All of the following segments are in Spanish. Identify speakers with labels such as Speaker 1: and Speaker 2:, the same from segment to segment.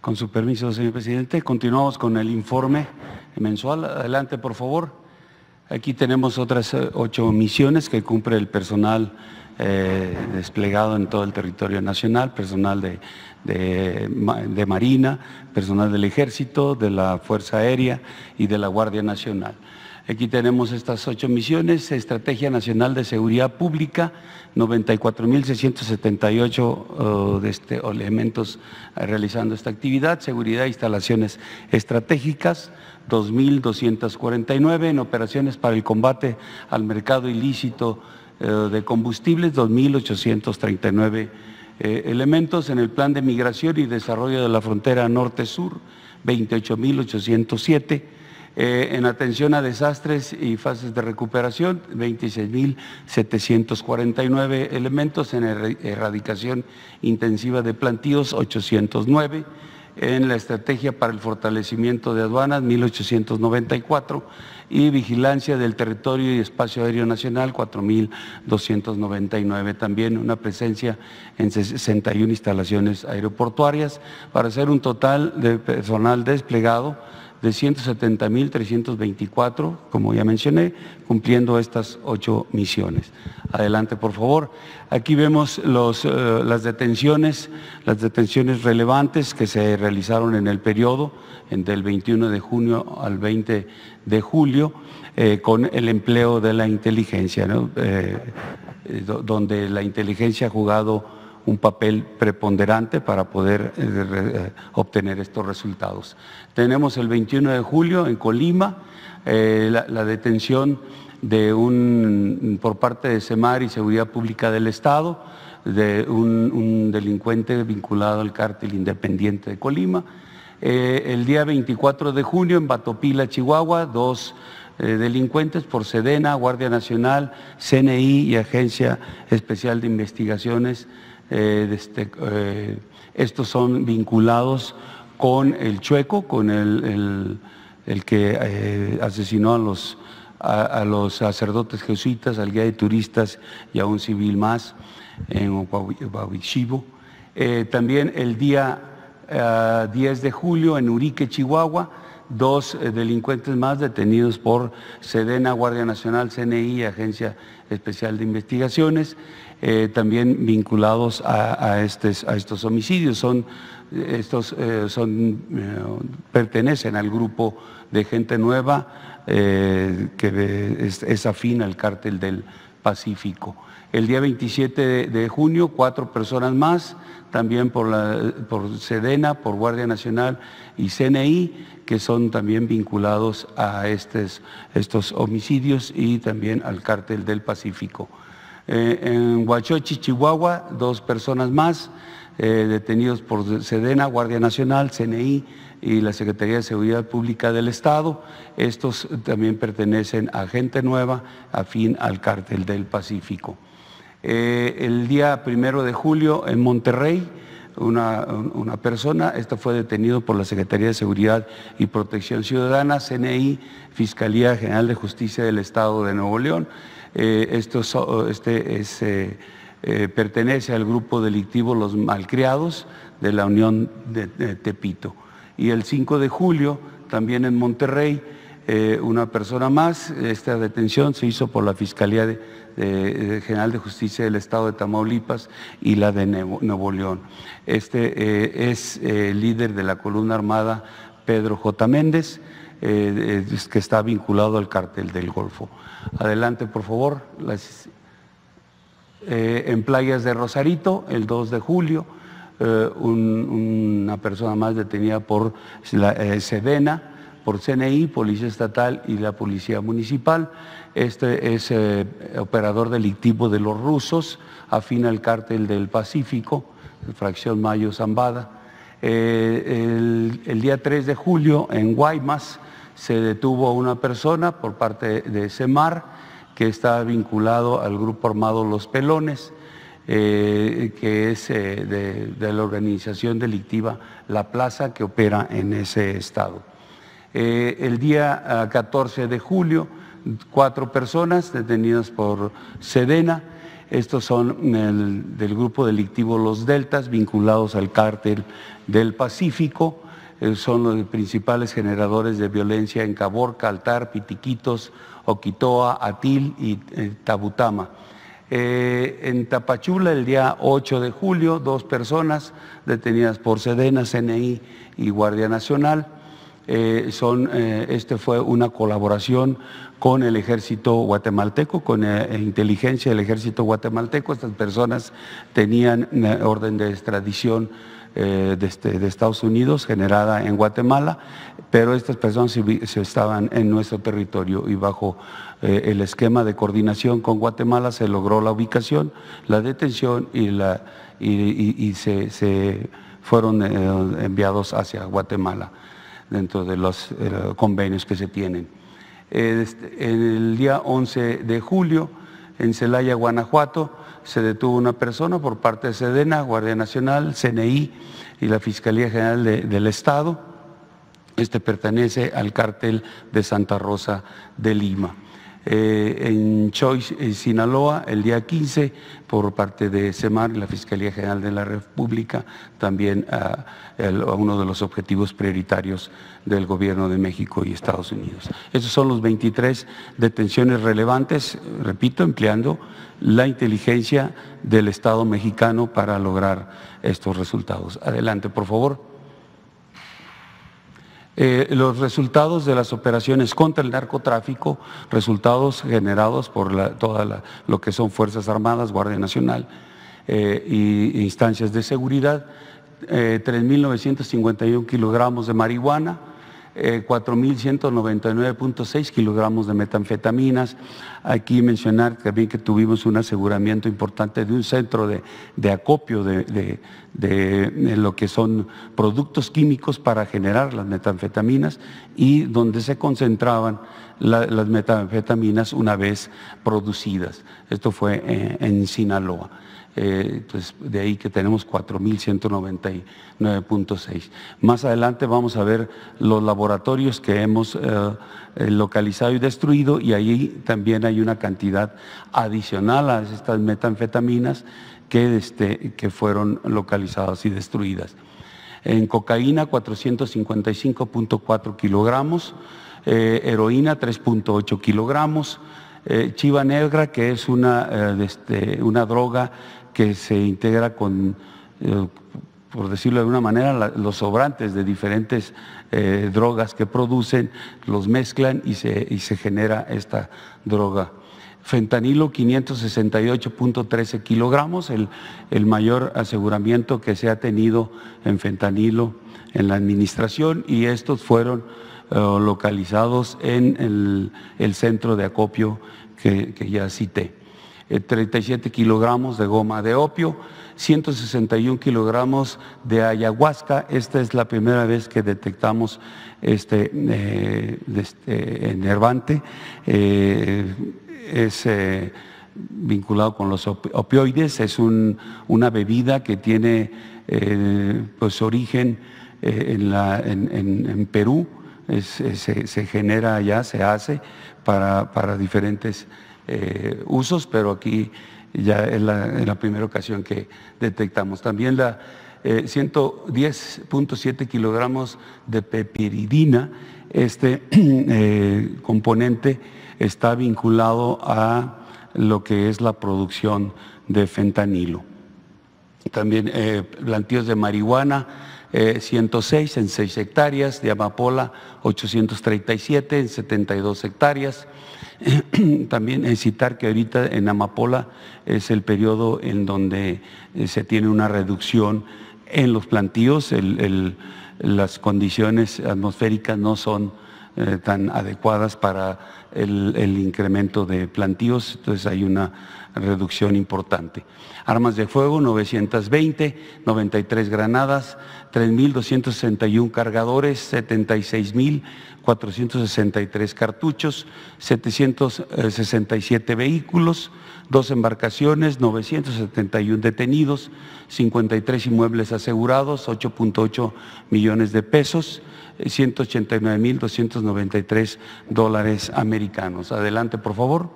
Speaker 1: Con su permiso, señor presidente, continuamos con el informe mensual. Adelante, por favor. Aquí tenemos otras eh, ocho misiones que cumple el personal eh, desplegado en todo el territorio nacional, personal de, Marina, personal del Ejército, de la Fuerza Aérea y de la Guardia Nacional. Aquí tenemos estas ocho misiones, Estrategia Nacional de Seguridad Pública, 94.678 eh, de este, elementos eh, realizando esta actividad, Seguridad e Instalaciones Estratégicas, 2.249 en operaciones para el combate al mercado ilícito eh, de combustibles, 2.839 elementos en el Plan de Migración y Desarrollo de la Frontera Norte-Sur, 28.807 eh, en atención a desastres y fases de recuperación, 26.749 elementos, en er-, erradicación intensiva de plantíos, 809 en la estrategia para el fortalecimiento de aduanas 1894 y vigilancia del territorio y espacio aéreo nacional 4299 también una presencia en 61 instalaciones aeroportuarias para hacer un total de personal desplegado de 170.324, como ya mencioné, cumpliendo estas ocho misiones. Adelante, por favor. Aquí vemos eh, las detenciones, las detenciones relevantes que se realizaron en el periodo del 21 de junio al 20 de julio, eh, con el empleo de la inteligencia, eh, donde la inteligencia ha jugado un papel preponderante para poder eh, eh, obtener estos resultados. Tenemos el 21 de julio en Colima eh, la, detención de un, por parte de SEMAR y Seguridad Pública del Estado de un, delincuente vinculado al cártel independiente de Colima. el día 24 de junio en Batopila, Chihuahua, dos delincuentes por Sedena, Guardia Nacional, CNI y Agencia Especial de Investigaciones eh, este, eh, estos son vinculados con el chueco, con el, que eh, asesinó a los, a, los sacerdotes jesuitas, al guía de turistas y a un civil más en Eh, también el día 10 de julio en Urique, Chihuahua, dos delincuentes más detenidos por Sedena, Guardia Nacional, CNI, Agencia Especial de Investigaciones. Eh, también vinculados a, estos homicidios. Son, estos eh, son, eh, pertenecen al grupo de gente nueva que es, afín al cártel del Pacífico. El día 27 de junio, cuatro personas más, también por, Sedena, por Guardia Nacional y CNI, que son también vinculados a estos homicidios y también al cártel del Pacífico. Eh, en Huachochi, Chihuahua, dos personas más eh, detenidos por Sedena, Guardia Nacional, CNI y la Secretaría de Seguridad Pública del Estado. Estos también pertenecen a gente nueva afín al cártel del Pacífico. Eh, el día primero de julio en Monterrey, una, una, persona, esta fue detenido por la Secretaría de Seguridad y Protección Ciudadana, CNI, Fiscalía General de Justicia del Estado de Nuevo León. Eh, esto, este eh, eh, pertenece al grupo delictivo Los Malcriados de la Unión de, Tepito. Y el 5 de julio, también en Monterrey, una persona más, esta detención se hizo por la Fiscalía General de Justicia del Estado de Tamaulipas y la de Nuevo, León. Este es líder de la columna armada Pedro J. Méndez, eh, que está vinculado al cártel del Golfo. Adelante, por favor. Eh, en playas de Rosarito, el 2 de julio, eh, una persona más detenida por la, Sedena, por CNI, Policía Estatal y la Policía Municipal. Este es operador delictivo de los rusos, afina al cártel del Pacífico, fracción Mayo Zambada. el, día 3 de julio en Guaymas, se detuvo a una persona por parte de SEMAR que está vinculado al grupo armado Los Pelones, eh, que es eh, de, la organización delictiva La Plaza que opera en ese estado. Eh, el día 14 ah, de julio, cuatro personas detenidas por Sedena. Estos son mm, del grupo delictivo Los Deltas, vinculados al cártel del Pacífico. Eh, son los principales generadores de violencia en Cabor, Caltar, Pitiquitos, Oquitoa, Atil y eh, Tabutama. Eh, en Tapachula, el día 8 de julio, dos personas detenidas por Sedena, CNI y Guardia Nacional. Esta son, este fue una colaboración con el ejército guatemalteco, con e inteligencia del ejército guatemalteco. Estas personas tenían orden de extradición eh, este, de, Estados Unidos generada en Guatemala, pero estas personas se, estaban en nuestro territorio y bajo eh, el esquema de coordinación con Guatemala se logró la ubicación, la detención y, la, se, fueron eh, enviados hacia Guatemala dentro de los convenios que se tienen. Este, en el día 11 de julio en Celaya, Guanajuato, se detuvo una persona por parte de Sedena, Guardia Nacional, CNI y la Fiscalía General del Estado. Este pertenece al cártel de Santa Rosa de Lima. Eh, en Choice, en Sinaloa, el día 15, por parte de SEMAR, la Fiscalía General de la República, también ah, a, uno de los objetivos prioritarios del Gobierno de México y Estados Unidos. Esos son los 23 detenciones relevantes, repito, empleando la inteligencia del Estado mexicano para lograr estos resultados. Adelante, por favor. Eh, los resultados de las operaciones contra el narcotráfico, resultados generados por la, toda lo que son Fuerzas Armadas, Guardia Nacional e y instancias de seguridad, eh, 3.951 kilogramos de marihuana, 4.199.6 eh, kilogramos de metanfetaminas. Aquí mencionar también que tuvimos un aseguramiento importante de un centro de, acopio de, lo que son productos químicos para generar las metanfetaminas y donde se concentraban las metanfetaminas una vez producidas. Esto fue eh, en Sinaloa eh, pues, de ahí que tenemos 4.199.6. Más adelante vamos a ver los laboratorios que hemos eh, eh, localizado y destruido y ahí también hay una cantidad adicional a estas metanfetaminas que, este, que fueron localizadas y destruidas. En cocaína 455.4 kilogramos, eh, heroína 3.8 kilogramos, chiva negra, que es una, este, una droga que se integra con, eh, por decirlo de alguna manera, los sobrantes de diferentes eh, drogas que producen, los mezclan y se, se genera esta droga. Fentanilo 568.13 kilogramos, el, mayor aseguramiento que se ha tenido en fentanilo en la administración y estos fueron eh, localizados en el, centro de acopio que ya cité. 37 eh, kilogramos de goma de opio, 161 kilogramos de ayahuasca. Esta es la primera vez que detectamos este, eh, este enervante. Eh, es vinculado con los opioides, es una bebida que tiene pues, origen en, Perú, se, genera allá, se hace para diferentes... Eh, usos, pero aquí ya es la, primera ocasión que detectamos. También la 110.7 eh, kilogramos de pepiridina, este eh, componente está vinculado a lo que es la producción de fentanilo. También plantíos de marihuana, 106 en 6 hectáreas, de amapola 837 en 72 hectáreas. También citar que ahorita en Amapola es el periodo en donde eh, se tiene una reducción en los plantíos, las condiciones atmosféricas no son eh, tan adecuadas para el, el, incremento de plantíos, entonces hay una reducción importante. Armas de fuego, 920, 93 granadas, 3.261 cargadores, 76.463 cartuchos, 767 vehículos, dos embarcaciones, 971 detenidos, 53 inmuebles asegurados, 8.8 millones de pesos. 189.293 dólares americanos. Adelante, por favor.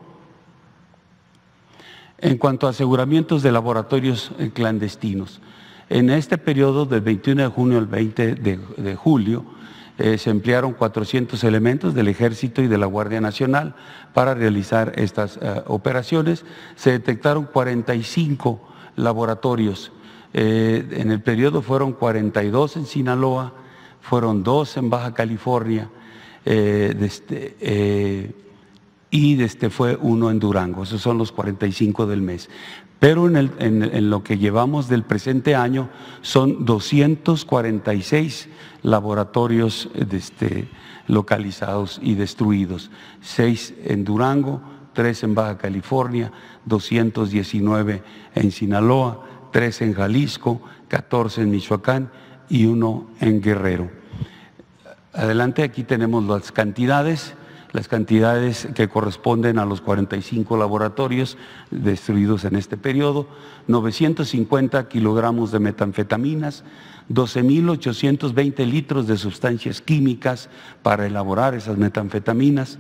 Speaker 1: En cuanto a aseguramientos de laboratorios eh, clandestinos, en este periodo del 21 de junio al 20 de, julio, eh, se emplearon 400 elementos del Ejército y de la Guardia Nacional para realizar estas eh, operaciones. Se detectaron 45 laboratorios. en el periodo fueron 42 en Sinaloa, fueron dos en Baja California eh, este, eh, y este fue uno en Durango. Esos son los 45 del mes. Pero en, lo que llevamos del presente año son 246 laboratorios este, localizados y destruidos. Seis en Durango, tres en Baja California, 219 en Sinaloa, tres en Jalisco, 14 en Michoacán y uno en Guerrero. Adelante, aquí tenemos las cantidades, las cantidades que corresponden a los 45 laboratorios destruidos en este periodo, 950 kilogramos de metanfetaminas, 12.820 litros de sustancias químicas para elaborar esas metanfetaminas,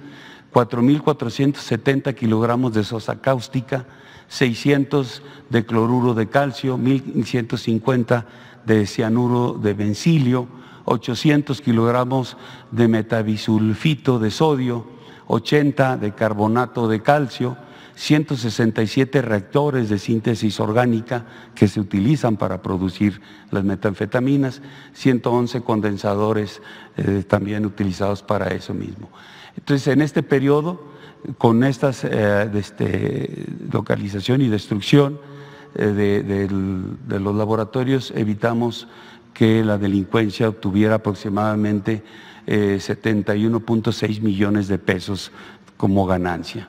Speaker 1: 4.470 kilogramos de sosa cáustica, 600 de cloruro de calcio, 1.150 de cianuro de bencilio, 800 kilogramos de metabisulfito de sodio, 80 de carbonato de calcio, 167 reactores de síntesis orgánica que se utilizan para producir las metanfetaminas, 111 condensadores eh, también utilizados para eso mismo. Entonces, en este periodo, con esta eh, este, localización y destrucción, eh, de, los laboratorios evitamos que la delincuencia obtuviera aproximadamente 71.6 eh, millones de pesos como ganancia.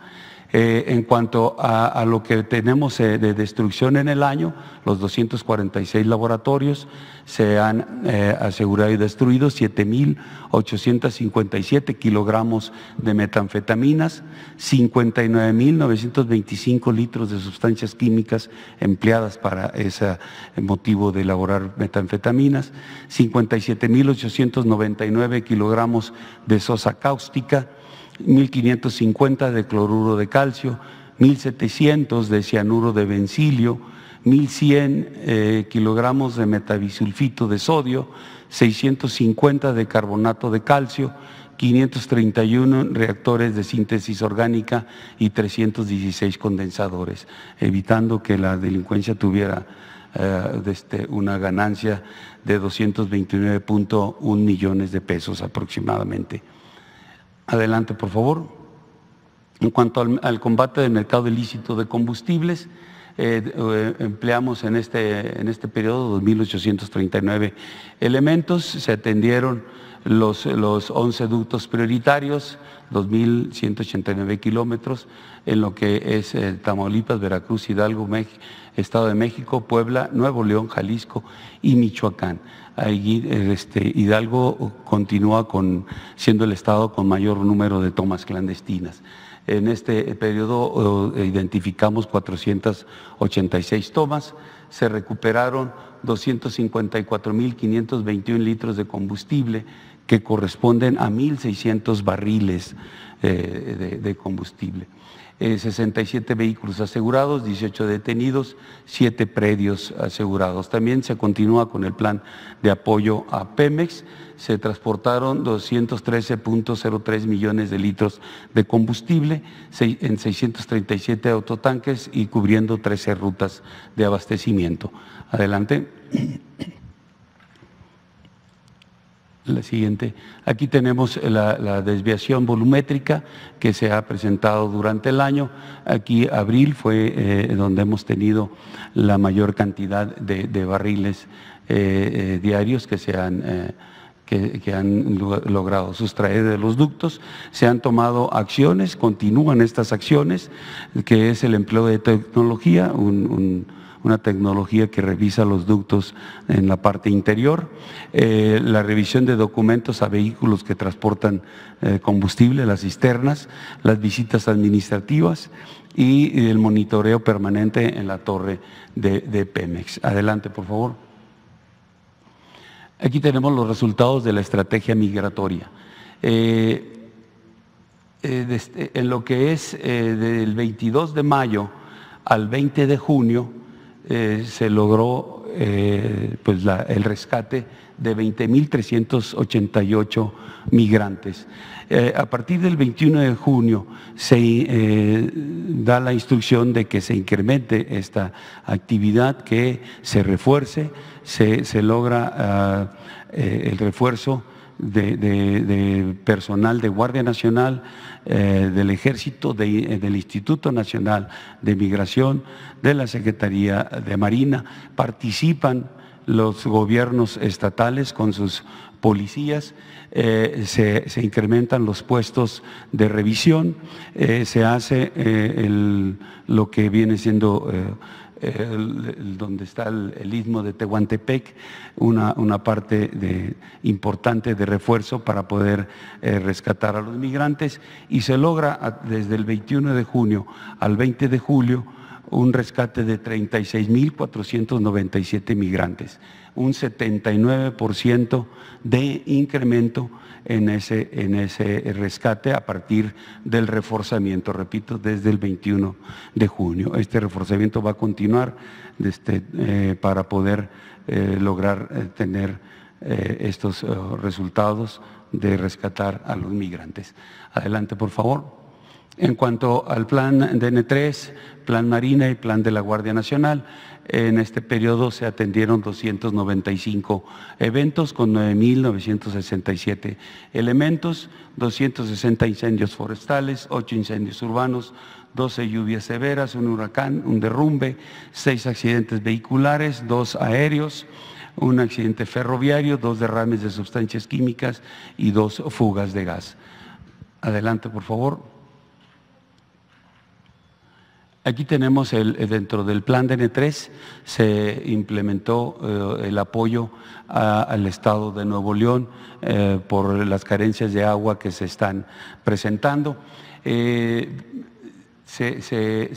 Speaker 1: Eh, en cuanto a, lo que tenemos eh, de destrucción en el año, los 246 laboratorios se han eh, asegurado y destruido 7.857 kilogramos de metanfetaminas, 59.925 litros de sustancias químicas empleadas para ese motivo de elaborar metanfetaminas, 57.899 kilogramos de sosa cáustica, 1.550 de cloruro de calcio, 1.700 de cianuro de bencilio, 1.100 eh, kilogramos de metabisulfito de sodio, 650 de carbonato de calcio, 531 reactores de síntesis orgánica y 316 condensadores, evitando que la delincuencia tuviera eh, este, una ganancia de 229.1 millones de pesos aproximadamente. Adelante, por favor. En cuanto al, combate del mercado ilícito de combustibles, eh, eh, empleamos en este, en este periodo 2.839 elementos, se atendieron los, 11 ductos prioritarios, 2.189 kilómetros, en lo que es eh, Tamaulipas, Veracruz, Hidalgo, Estado de México, Puebla, Nuevo León, Jalisco y Michoacán. Ahí, este, Hidalgo continúa con, siendo el Estado con mayor número de tomas clandestinas. En este periodo identificamos 486 tomas, se recuperaron 254.521 litros de combustible, que corresponden a 1.600 barriles eh, de, combustible. 67 eh, vehículos asegurados, 18 detenidos, 7 predios asegurados. También se continúa con el plan de apoyo a Pemex. Se transportaron 213.03 millones de litros de combustible en 637 autotanques y cubriendo 13 rutas de abastecimiento. Adelante. La siguiente. Aquí tenemos la, desviación volumétrica que se ha presentado durante el año. Aquí abril fue eh, donde hemos tenido la mayor cantidad de, barriles eh, eh, diarios que se han... Que, han logrado sustraer de los ductos, se han tomado acciones, continúan estas acciones, que es el empleo de tecnología, un una tecnología que revisa los ductos en la parte interior, eh, la revisión de documentos a vehículos que transportan eh, combustible, las cisternas, las visitas administrativas y el monitoreo permanente en la torre de, Pemex. Adelante, por favor. Aquí tenemos los resultados de la estrategia migratoria. Eh, este, en lo que es del 22 de mayo al 20 de junio, eh, se logró eh, pues el rescate de 20.388 migrantes. Eh, a partir del 21 de junio se da la instrucción de que se incremente esta actividad, que se refuerce, se, se logra ah, el refuerzo de, personal de Guardia Nacional, eh, del Ejército, eh, del Instituto Nacional de Migración, de la Secretaría de Marina. Participan los gobiernos estatales con sus policías, eh, se, incrementan los puestos de revisión, se hace lo que viene siendo donde está el, istmo de Tehuantepec, una, parte importante de refuerzo para poder eh, rescatar a los migrantes y se logra desde el 21 de junio al 20 de julio un rescate de 36.497 migrantes un 79% de incremento en ese, en ese rescate a partir del reforzamiento, repito, desde el 21 de junio. Este reforzamiento va a continuar este, eh, para poder eh, lograr eh, tener estos resultados de rescatar a los migrantes. Adelante, por favor. En cuanto al plan DN3, plan Marina y plan de la Guardia Nacional, en este periodo se atendieron 295 eventos con 9.967 elementos, 260 incendios forestales, 8 incendios urbanos, 12 lluvias severas, un huracán, un derrumbe, 6 accidentes vehiculares, 2 aéreos, un accidente ferroviario, 2 derrames de sustancias químicas y 2 fugas de gas. Adelante, por favor. Aquí tenemos el, eh, dentro del plan DN3 se implementó eh, el apoyo al Estado de Nuevo León eh, por las carencias de agua que se están presentando. se,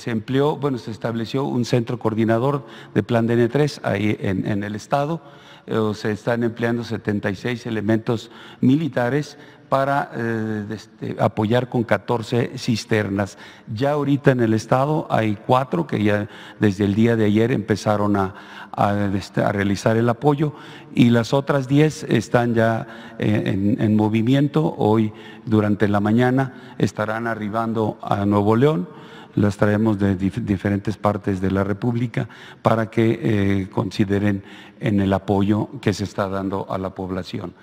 Speaker 1: empleó, bueno, se estableció un centro coordinador de plan DN3 ahí en, en el Estado. se están empleando 76 elementos militares para eh, este, apoyar con 14 cisternas. Ya ahorita en el estado hay cuatro que ya desde el día de ayer empezaron a, este, realizar el apoyo y las otras 10 están ya eh, en, movimiento. Hoy durante la mañana estarán arribando a Nuevo León las traemos de diferentes partes de la República para que eh, consideren en el apoyo que se está dando a la población.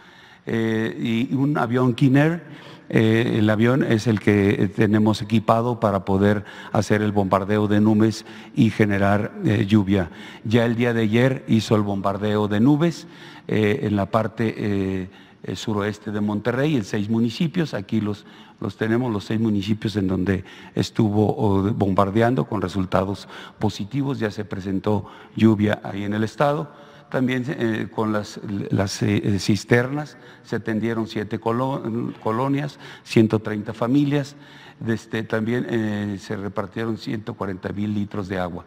Speaker 1: Eh, y un avión Kiner, eh, el avión es el que tenemos equipado para poder hacer el bombardeo de nubes y generar eh, lluvia. Ya el día de ayer hizo el bombardeo de nubes en la parte suroeste de Monterrey, en seis municipios. Aquí los tenemos, los seis municipios en donde estuvo bombardeando con resultados positivos. Ya se presentó lluvia ahí en el estado. También eh, con las, eh, eh, cisternas se tendieron siete colonias, 130 familias. Este, también se repartieron 140 mil litros de agua.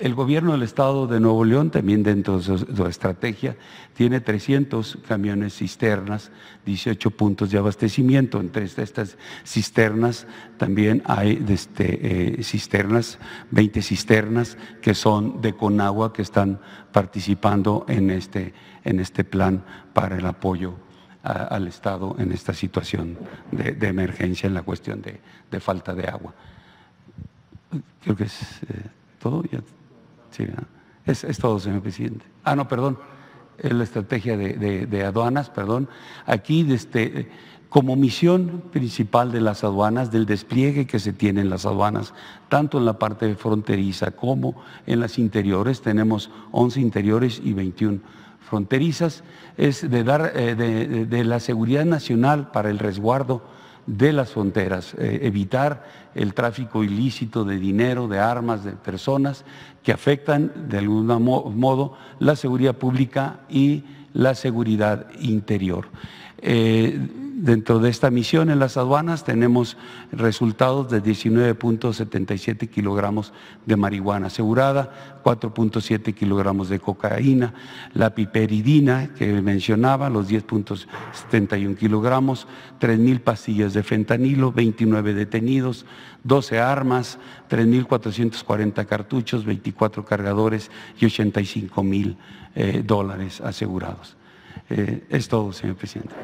Speaker 1: El gobierno del estado de Nuevo León, también dentro de su, estrategia, tiene 300 camiones cisternas, 18 puntos de abastecimiento. Entre estas cisternas también hay este, eh, cisternas, 20 cisternas que son de Conagua, que están participando en este, en este plan para el apoyo al Estado en esta situación de, emergencia, en la cuestión de, falta de agua. Creo que es eh, todo. Ya es, todo, señor presidente. Ah, no, perdón. Es la estrategia de, aduanas, perdón. Aquí, este, como misión principal de las aduanas, del despliegue que se tiene en las aduanas, tanto en la parte fronteriza como en las interiores, tenemos 11 interiores y 21 fronterizas, es de dar eh, de la seguridad nacional para el resguardo de las fronteras, eh, evitar el tráfico ilícito de dinero, de armas, de personas que afectan de algún modo la seguridad pública y la seguridad interior. Eh, Dentro de esta misión en las aduanas tenemos resultados de 19.77 kilogramos de marihuana asegurada, 4.7 kilogramos de cocaína, la piperidina que mencionaba, los 10.71 kilogramos, 3.000 pastillas de fentanilo, 29 detenidos, 12 armas, 3.440 cartuchos, 24 cargadores y 85 mil eh, dólares asegurados. Eh, es todo, señor presidente.